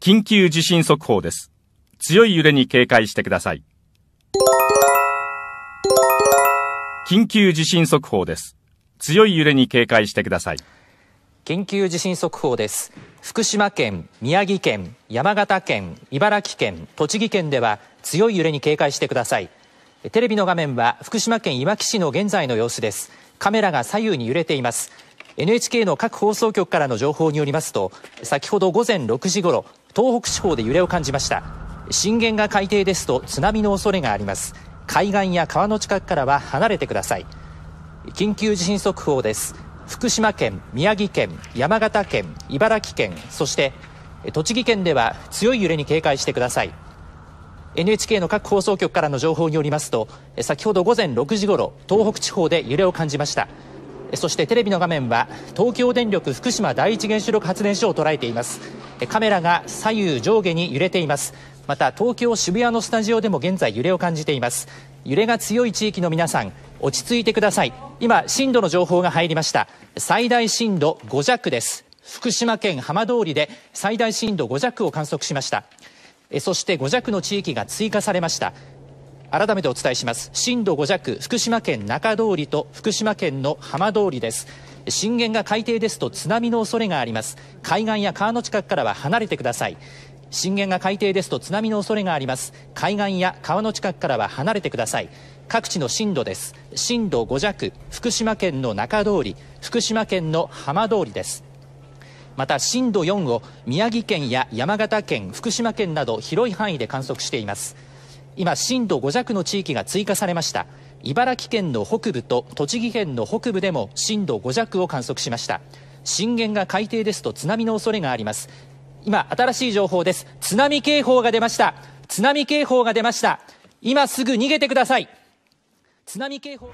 緊急地震速報です。強い揺れに警戒してください。緊急地震速報です。強い揺れに警戒してください。緊急地震速報です福島県宮城県山形県茨城県栃木県では強い揺れに警戒してくださいテレビの画面は福島県いわき市の現在の様子ですカメラが左右に揺れています NHK の各放送局からの情報によりますと先ほど午前6時ごろ東北地方で揺れを感じました震源が海底ですと津波の恐れがあります海岸や川の近くからは離れてください緊急地震速報です福島県宮城県山形県茨城県そして栃木県では強い揺れに警戒してください NHK の各放送局からの情報によりますと先ほど午前6時ごろ東北地方で揺れを感じましたそしてテレビの画面は東京電力福島第一原子力発電所を捉えていますカメラが左右上下に揺れていますまた東京渋谷のスタジオでも現在揺れを感じています揺れが強い地域の皆さん落ち着いてください今震度の情報が入りました最大震度5弱です福島県浜通りで最大震度5弱を観測しましたそして5弱の地域が追加されました改めてお伝えします震度5弱福島県中通りと福島県の浜通りです震源が海底ですと津波の恐れがあります海岸や川の近くからは離れてください震源が海底ですと津波の恐れがあります海岸や川の近くからは離れてください各地の震度です震度5弱福島県の中通り福島県の浜通りですまた震度4を宮城県や山形県福島県など広い範囲で観測しています今震度5弱の地域が追加されました茨城県の北部と栃木県の北部でも震度5弱を観測しました震源が海底ですと津波の恐れがあります今、新しい情報です。津波警報が出ました。津波警報が出ました。今すぐ逃げてください。津波警報。